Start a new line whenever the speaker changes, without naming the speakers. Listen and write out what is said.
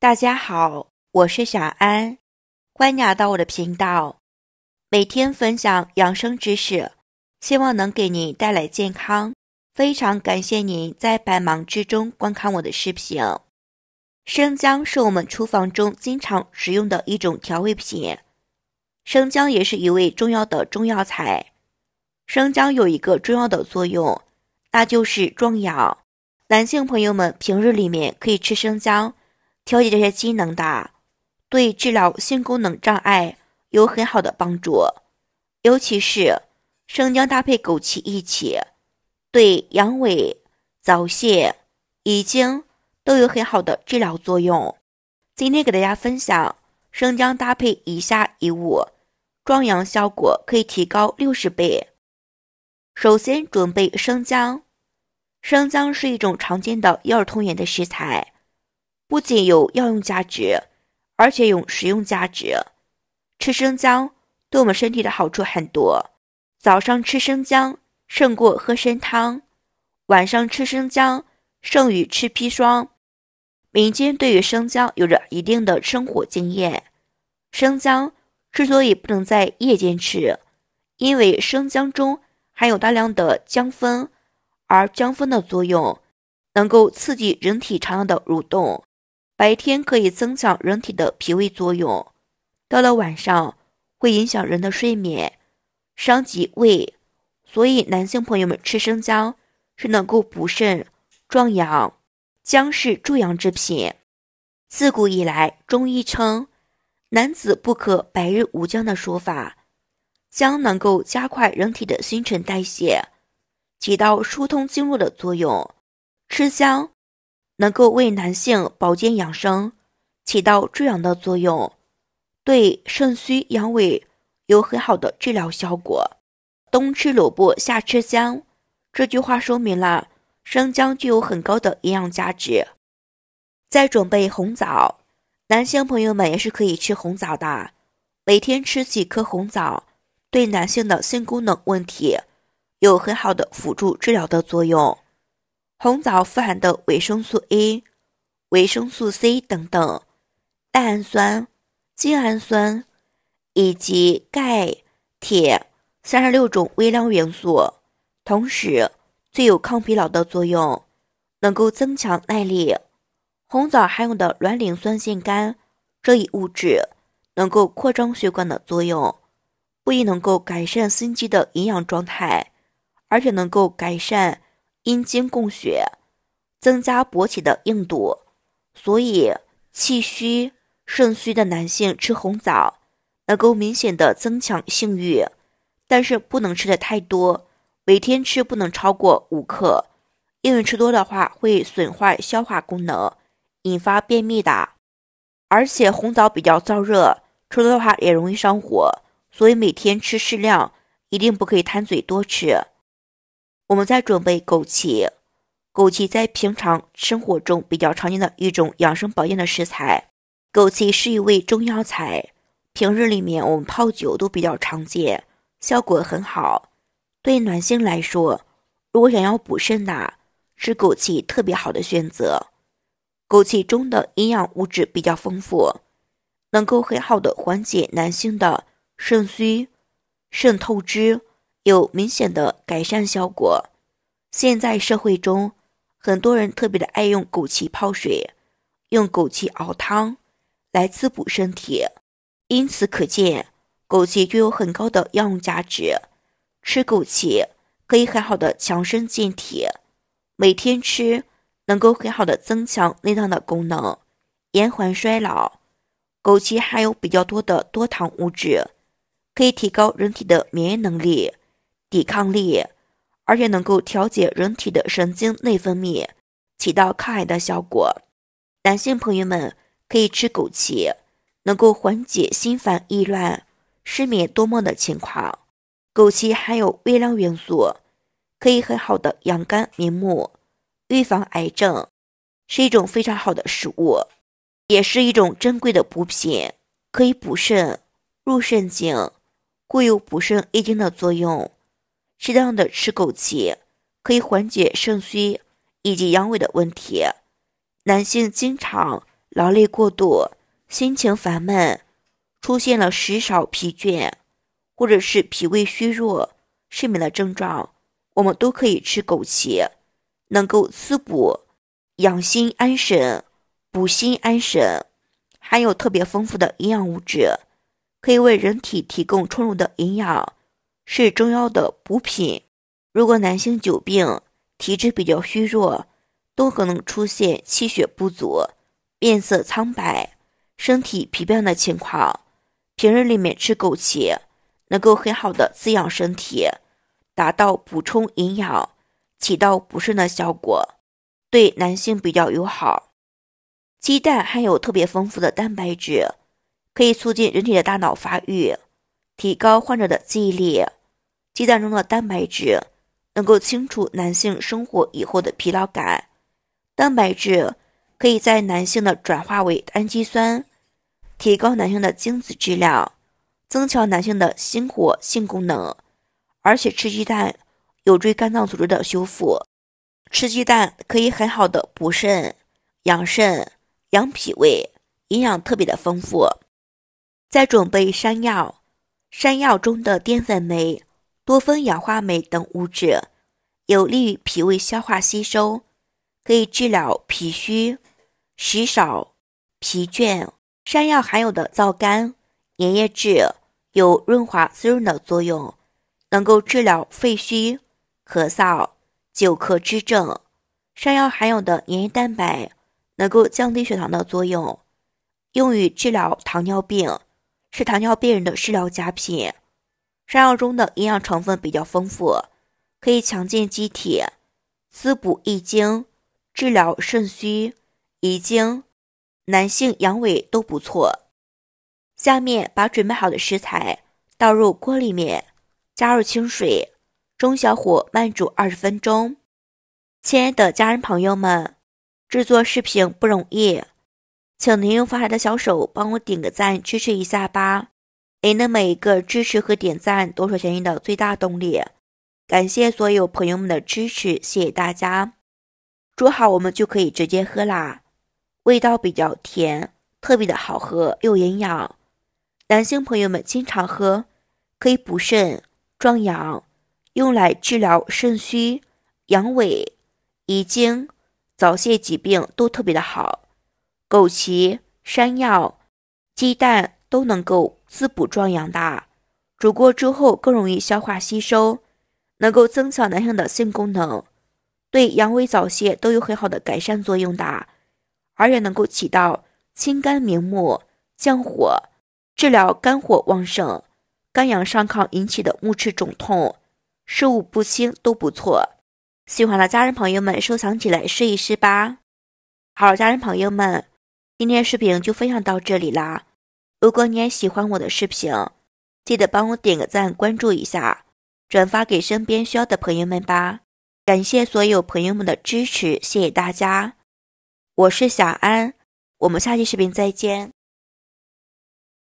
大家好，我是小安，欢迎来到我的频道，每天分享养生知识，希望能给您带来健康。非常感谢您在百忙之中观看我的视频。生姜是我们厨房中经常食用的一种调味品，生姜也是一味重要的中药材。生姜有一个重要的作用，那就是壮阳。男性朋友们平日里面可以吃生姜。调节这些机能的，对治疗性功能障碍有很好的帮助，尤其是生姜搭配枸杞一起，对阳痿、早泄、遗精都有很好的治疗作用。今天给大家分享生姜搭配以下一物，壮阳效果可以提高六十倍。首先准备生姜，生姜是一种常见的药食同源的食材。不仅有药用价值，而且有食用价值。吃生姜对我们身体的好处很多。早上吃生姜胜过喝参汤，晚上吃生姜胜于吃砒霜。民间对于生姜有着一定的生活经验。生姜之所以不能在夜间吃，因为生姜中含有大量的姜酚，而姜酚的作用能够刺激人体肠道的蠕动。白天可以增强人体的脾胃作用，到了晚上会影响人的睡眠，伤及胃。所以，男性朋友们吃生姜是能够补肾壮阳。姜是助阳之品，自古以来中医称男子不可白日无姜的说法。姜能够加快人体的新陈代谢，起到疏通经络的作用。吃姜。能够为男性保健养生起到助阳的作用，对肾虚阳痿有很好的治疗效果。冬吃萝卜夏吃姜，这句话说明了生姜具有很高的营养价值。再准备红枣，男性朋友们也是可以吃红枣的。每天吃几颗红枣，对男性的性功能问题有很好的辅助治疗的作用。红枣富含的维生素 A、维生素 C 等等，蛋氨酸、精氨酸以及钙、铁三十六种微量元素，同时具有抗疲劳的作用，能够增强耐力。红枣含有的软磷酸腺苷这一物质，能够扩张血管的作用，不仅能够改善心肌的营养状态，而且能够改善。阴经供血，增加勃起的硬度，所以气虚、肾虚的男性吃红枣能够明显的增强性欲，但是不能吃的太多，每天吃不能超过五克，因为吃多的话会损坏消化功能，引发便秘的，而且红枣比较燥热，吃多的话也容易上火，所以每天吃适量，一定不可以贪嘴多吃。我们在准备枸杞，枸杞在平常生活中比较常见的一种养生保健的食材。枸杞是一味中药材，平日里面我们泡酒都比较常见，效果很好。对男性来说，如果想要补肾的，是枸杞特别好的选择。枸杞中的营养物质比较丰富，能够很好的缓解男性的肾虚、肾透支。有明显的改善效果。现在社会中，很多人特别的爱用枸杞泡水，用枸杞熬汤来滋补身体。因此可见，枸杞具有很高的药用价值。吃枸杞可以很好的强身健体，每天吃能够很好的增强内脏的功能，延缓衰老。枸杞含有比较多的多糖物质，可以提高人体的免疫能力。抵抗力，而且能够调节人体的神经内分泌，起到抗癌的效果。男性朋友们可以吃枸杞，能够缓解心烦意乱、失眠多梦的情况。枸杞含有微量元素，可以很好的养肝明目，预防癌症，是一种非常好的食物，也是一种珍贵的补品，可以补肾、入肾经，故有补肾益精的作用。适当的吃枸杞，可以缓解肾虚以及阳痿的问题。男性经常劳累过度、心情烦闷，出现了食少、疲倦，或者是脾胃虚弱、失眠的症状，我们都可以吃枸杞，能够滋补、养心安神、补心安神，含有特别丰富的营养物质，可以为人体提供充足的营养。是中药的补品。如果男性久病，体质比较虚弱，都可能出现气血不足、面色苍白、身体疲惫的情况。平日里面吃枸杞，能够很好的滋养身体，达到补充营养、起到补肾的效果，对男性比较友好。鸡蛋含有特别丰富的蛋白质，可以促进人体的大脑发育，提高患者的记忆力。鸡蛋中的蛋白质能够清除男性生活以后的疲劳感，蛋白质可以在男性的转化为氨基酸，提高男性的精子质量，增强男性的心火性功能。而且吃鸡蛋有助于肝脏组织的修复，吃鸡蛋可以很好的补肾、养肾、养脾胃，营养特别的丰富。再准备山药，山药中的淀粉酶。多酚、氧化酶等物质，有利于脾胃消化吸收，可以治疗脾虚、食少、疲倦。山药含有的皂苷、粘液质有润滑、滋润的作用，能够治疗肺虚、咳嗽、久咳之症。山药含有的粘液蛋白能够降低血糖的作用，用于治疗糖尿病，是糖尿病人的食疗佳品。山药中的营养成分比较丰富，可以强健机体、滋补益精、治疗肾虚、遗精、男性阳痿都不错。下面把准备好的食材倒入锅里面，加入清水，中小火慢煮二十分钟。亲爱的家人朋友们，制作视频不容易，请您用发财的小手帮我点个赞，支持一下吧。您的每一个支持和点赞都是前进的最大动力，感谢所有朋友们的支持，谢谢大家。煮好我们就可以直接喝啦，味道比较甜，特别的好喝，又营养。男性朋友们经常喝，可以补肾壮阳，用来治疗肾虚、阳痿、遗精、早泄疾病都特别的好。枸杞、山药、鸡蛋。都能够滋补壮阳的，煮过之后更容易消化吸收，能够增强男性的性功能，对阳痿早泄都有很好的改善作用的，而且能够起到清肝明目、降火，治疗肝火旺盛、肝阳上亢引起的目赤肿痛、视物不清都不错。喜欢的家人朋友们收藏起来试一试吧。好家人朋友们，今天视频就分享到这里啦。如果你也喜欢我的视频，记得帮我点个赞、关注一下，转发给身边需要的朋友们吧！感谢所有朋友们的支持，谢谢大家！我是小安，我们下期视频再见。